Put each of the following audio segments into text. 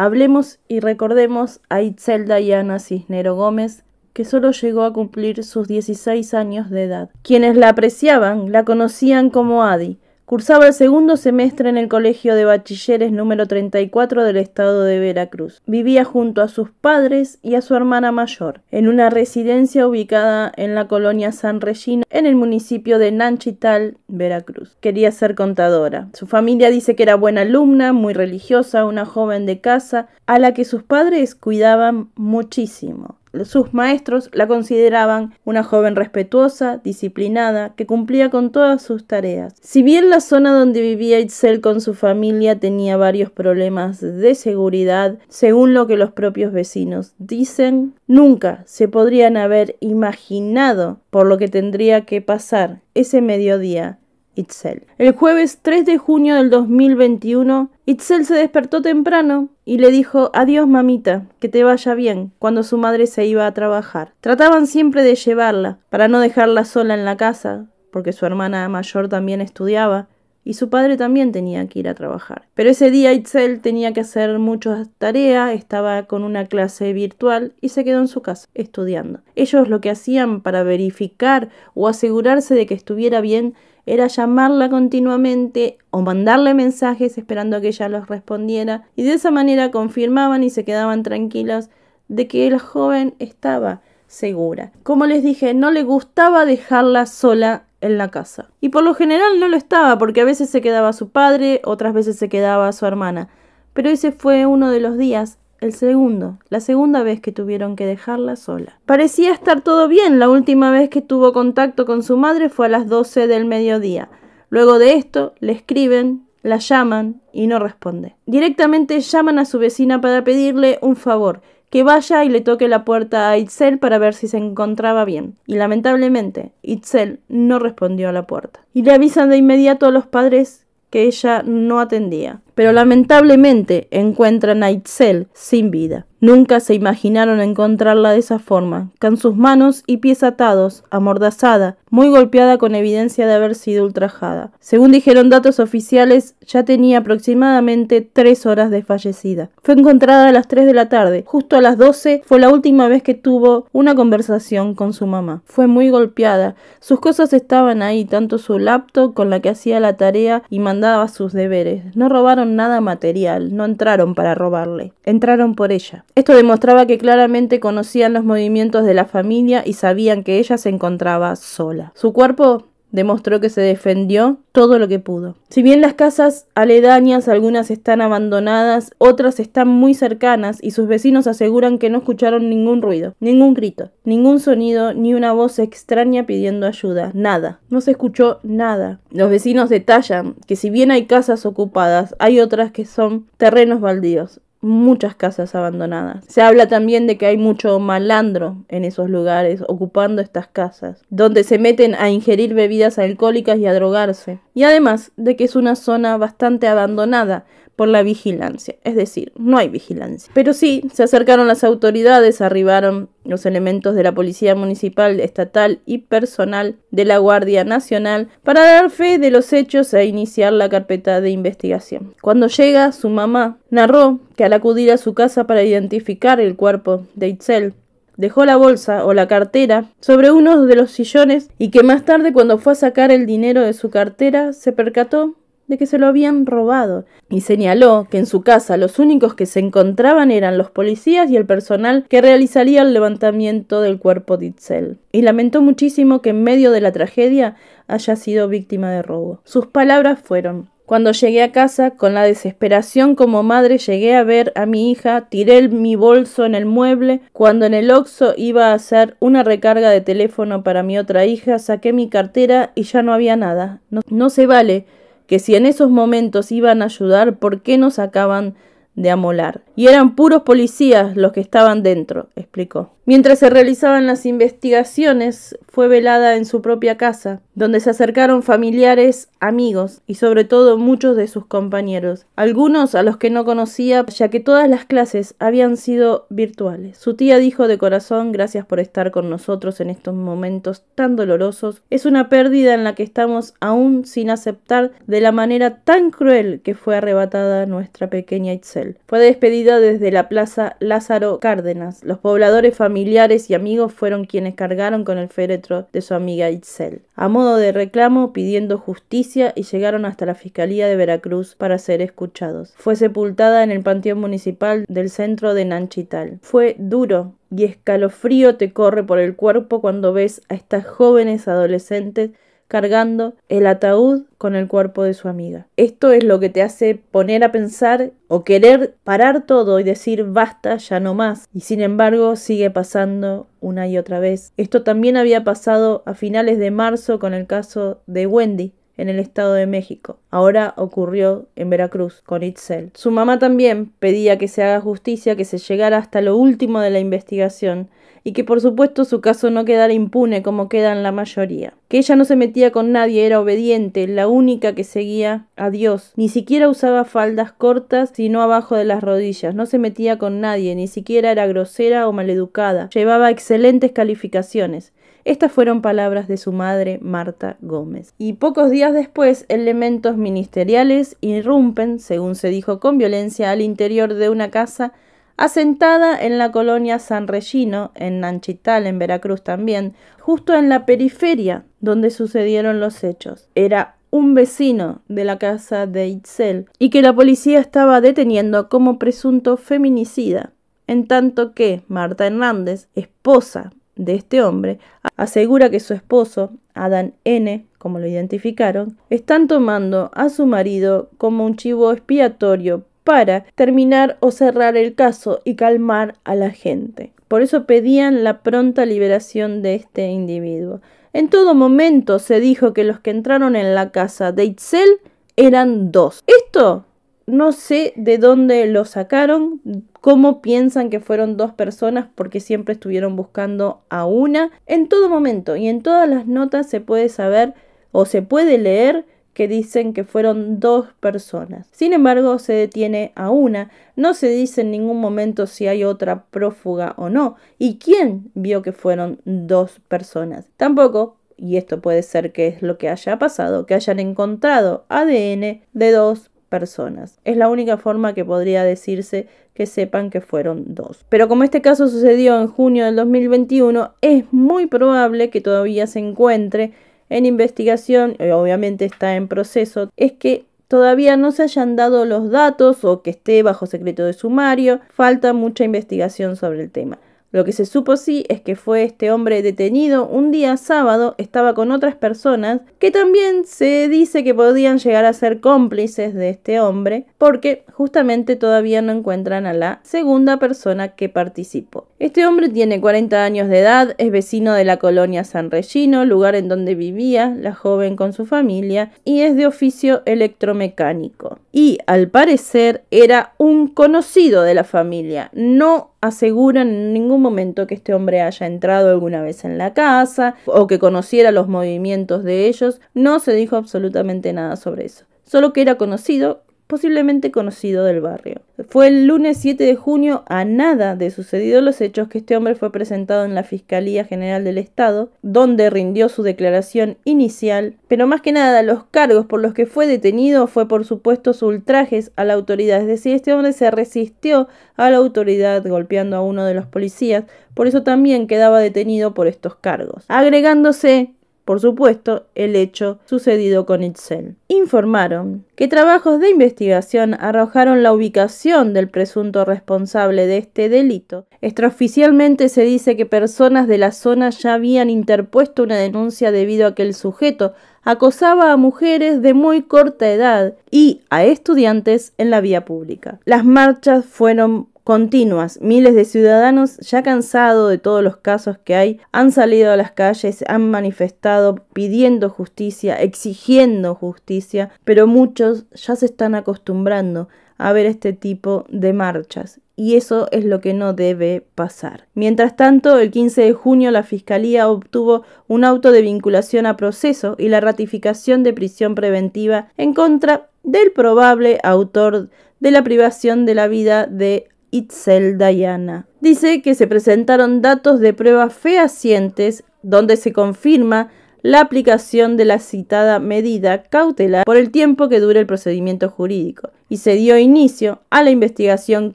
Hablemos y recordemos a Itzel Diana Cisnero Gómez, que solo llegó a cumplir sus 16 años de edad. Quienes la apreciaban la conocían como Adi, Cursaba el segundo semestre en el Colegio de Bachilleres número 34 del estado de Veracruz. Vivía junto a sus padres y a su hermana mayor, en una residencia ubicada en la colonia San Regina, en el municipio de Nanchital, Veracruz. Quería ser contadora. Su familia dice que era buena alumna, muy religiosa, una joven de casa, a la que sus padres cuidaban muchísimo. Sus maestros la consideraban una joven respetuosa, disciplinada, que cumplía con todas sus tareas. Si bien la zona donde vivía Itzel con su familia tenía varios problemas de seguridad, según lo que los propios vecinos dicen, nunca se podrían haber imaginado por lo que tendría que pasar ese mediodía Itzel. El jueves 3 de junio del 2021, Itzel se despertó temprano y le dijo adiós mamita, que te vaya bien, cuando su madre se iba a trabajar. Trataban siempre de llevarla, para no dejarla sola en la casa, porque su hermana mayor también estudiaba y su padre también tenía que ir a trabajar. Pero ese día Itzel tenía que hacer muchas tareas, estaba con una clase virtual y se quedó en su casa estudiando. Ellos lo que hacían para verificar o asegurarse de que estuviera bien era llamarla continuamente o mandarle mensajes esperando que ella los respondiera y de esa manera confirmaban y se quedaban tranquilos de que la joven estaba segura. Como les dije, no le gustaba dejarla sola en la casa. Y por lo general no lo estaba porque a veces se quedaba su padre, otras veces se quedaba su hermana. Pero ese fue uno de los días el segundo, la segunda vez que tuvieron que dejarla sola. Parecía estar todo bien, la última vez que tuvo contacto con su madre fue a las 12 del mediodía. Luego de esto, le escriben, la llaman y no responde. Directamente llaman a su vecina para pedirle un favor, que vaya y le toque la puerta a Itzel para ver si se encontraba bien. Y lamentablemente, Itzel no respondió a la puerta. Y le avisan de inmediato a los padres que ella no atendía pero lamentablemente encuentran a Itzel sin vida. Nunca se imaginaron encontrarla de esa forma, con sus manos y pies atados, amordazada, muy golpeada con evidencia de haber sido ultrajada. Según dijeron datos oficiales, ya tenía aproximadamente tres horas de fallecida. Fue encontrada a las 3 de la tarde. Justo a las 12 fue la última vez que tuvo una conversación con su mamá. Fue muy golpeada. Sus cosas estaban ahí, tanto su laptop con la que hacía la tarea y mandaba sus deberes. No robaron nada material, no entraron para robarle, entraron por ella. Esto demostraba que claramente conocían los movimientos de la familia y sabían que ella se encontraba sola. Su cuerpo demostró que se defendió todo lo que pudo. Si bien las casas aledañas, algunas están abandonadas, otras están muy cercanas y sus vecinos aseguran que no escucharon ningún ruido, ningún grito, ningún sonido, ni una voz extraña pidiendo ayuda, nada. No se escuchó nada. Los vecinos detallan que si bien hay casas ocupadas, hay otras que son terrenos baldíos, muchas casas abandonadas. Se habla también de que hay mucho malandro en esos lugares, ocupando estas casas, donde se meten a ingerir bebidas alcohólicas y a drogarse y además de que es una zona bastante abandonada por la vigilancia, es decir, no hay vigilancia. Pero sí, se acercaron las autoridades, arribaron los elementos de la Policía Municipal, Estatal y personal de la Guardia Nacional para dar fe de los hechos e iniciar la carpeta de investigación. Cuando llega, su mamá narró que al acudir a su casa para identificar el cuerpo de Itzel, dejó la bolsa o la cartera sobre uno de los sillones y que más tarde cuando fue a sacar el dinero de su cartera se percató de que se lo habían robado y señaló que en su casa los únicos que se encontraban eran los policías y el personal que realizaría el levantamiento del cuerpo de Itzel. Y lamentó muchísimo que en medio de la tragedia haya sido víctima de robo. Sus palabras fueron cuando llegué a casa, con la desesperación como madre, llegué a ver a mi hija, tiré mi bolso en el mueble. Cuando en el Oxxo iba a hacer una recarga de teléfono para mi otra hija, saqué mi cartera y ya no había nada. No, no se vale que si en esos momentos iban a ayudar, ¿por qué no sacaban de amolar. Y eran puros policías los que estaban dentro, explicó. Mientras se realizaban las investigaciones, fue velada en su propia casa, donde se acercaron familiares, amigos y sobre todo muchos de sus compañeros, algunos a los que no conocía, ya que todas las clases habían sido virtuales. Su tía dijo de corazón gracias por estar con nosotros en estos momentos tan dolorosos. Es una pérdida en la que estamos aún sin aceptar de la manera tan cruel que fue arrebatada nuestra pequeña Itzel. Fue despedida desde la plaza Lázaro Cárdenas. Los pobladores familiares y amigos fueron quienes cargaron con el féretro de su amiga Itzel. A modo de reclamo, pidiendo justicia y llegaron hasta la Fiscalía de Veracruz para ser escuchados. Fue sepultada en el Panteón Municipal del centro de Nanchital. Fue duro y escalofrío te corre por el cuerpo cuando ves a estas jóvenes adolescentes cargando el ataúd con el cuerpo de su amiga. Esto es lo que te hace poner a pensar o querer parar todo y decir basta, ya no más. Y sin embargo sigue pasando una y otra vez. Esto también había pasado a finales de marzo con el caso de Wendy en el Estado de México. Ahora ocurrió en Veracruz con Itzel. Su mamá también pedía que se haga justicia, que se llegara hasta lo último de la investigación y que por supuesto su caso no quedara impune como queda en la mayoría. Que ella no se metía con nadie, era obediente, la única que seguía a Dios. Ni siquiera usaba faldas cortas, sino abajo de las rodillas. No se metía con nadie, ni siquiera era grosera o maleducada. Llevaba excelentes calificaciones. Estas fueron palabras de su madre, Marta Gómez. Y pocos días después, elementos ministeriales irrumpen, según se dijo, con violencia al interior de una casa asentada en la colonia San Regino, en Nanchital, en Veracruz también, justo en la periferia donde sucedieron los hechos. Era un vecino de la casa de Itzel y que la policía estaba deteniendo como presunto feminicida, en tanto que Marta Hernández, esposa de este hombre, asegura que su esposo, Adán N., como lo identificaron, están tomando a su marido como un chivo expiatorio para terminar o cerrar el caso y calmar a la gente. Por eso pedían la pronta liberación de este individuo. En todo momento se dijo que los que entraron en la casa de Itzel eran dos. Esto no sé de dónde lo sacaron, cómo piensan que fueron dos personas porque siempre estuvieron buscando a una. En todo momento y en todas las notas se puede saber o se puede leer que dicen que fueron dos personas. Sin embargo, se detiene a una, no se dice en ningún momento si hay otra prófuga o no, y quién vio que fueron dos personas. Tampoco y esto puede ser que es lo que haya pasado, que hayan encontrado ADN de dos personas. Es la única forma que podría decirse que sepan que fueron dos. Pero como este caso sucedió en junio del 2021, es muy probable que todavía se encuentre en investigación, eh, obviamente está en proceso, es que todavía no se hayan dado los datos o que esté bajo secreto de sumario, falta mucha investigación sobre el tema. Lo que se supo sí es que fue este hombre detenido un día sábado, estaba con otras personas que también se dice que podían llegar a ser cómplices de este hombre porque justamente todavía no encuentran a la segunda persona que participó. Este hombre tiene 40 años de edad, es vecino de la colonia San Regino, lugar en donde vivía la joven con su familia y es de oficio electromecánico. Y al parecer era un conocido de la familia, no aseguran en ningún momento que este hombre haya entrado alguna vez en la casa o que conociera los movimientos de ellos. No se dijo absolutamente nada sobre eso. Solo que era conocido posiblemente conocido del barrio. Fue el lunes 7 de junio, a nada de sucedido los hechos, que este hombre fue presentado en la Fiscalía General del Estado, donde rindió su declaración inicial, pero más que nada los cargos por los que fue detenido fue por supuestos ultrajes a la autoridad, es decir, este hombre se resistió a la autoridad golpeando a uno de los policías, por eso también quedaba detenido por estos cargos. Agregándose por supuesto, el hecho sucedido con Itzel. Informaron que trabajos de investigación arrojaron la ubicación del presunto responsable de este delito. Extraoficialmente se dice que personas de la zona ya habían interpuesto una denuncia debido a que el sujeto acosaba a mujeres de muy corta edad y a estudiantes en la vía pública. Las marchas fueron continuas. Miles de ciudadanos, ya cansados de todos los casos que hay, han salido a las calles, han manifestado pidiendo justicia, exigiendo justicia, pero muchos ya se están acostumbrando a ver este tipo de marchas. Y eso es lo que no debe pasar. Mientras tanto, el 15 de junio la Fiscalía obtuvo un auto de vinculación a proceso y la ratificación de prisión preventiva en contra del probable autor de la privación de la vida de Itzel Dayana. Dice que se presentaron datos de pruebas fehacientes donde se confirma la aplicación de la citada medida cautelar por el tiempo que dure el procedimiento jurídico y se dio inicio a la investigación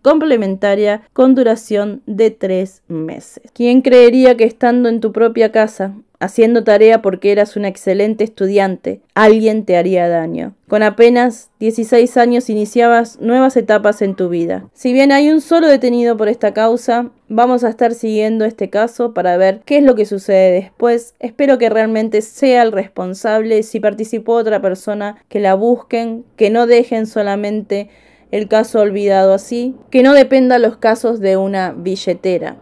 complementaria con duración de tres meses. ¿Quién creería que estando en tu propia casa haciendo tarea porque eras un excelente estudiante, alguien te haría daño. Con apenas 16 años iniciabas nuevas etapas en tu vida. Si bien hay un solo detenido por esta causa, vamos a estar siguiendo este caso para ver qué es lo que sucede después. Espero que realmente sea el responsable, si participó otra persona, que la busquen, que no dejen solamente el caso olvidado así, que no dependa los casos de una billetera.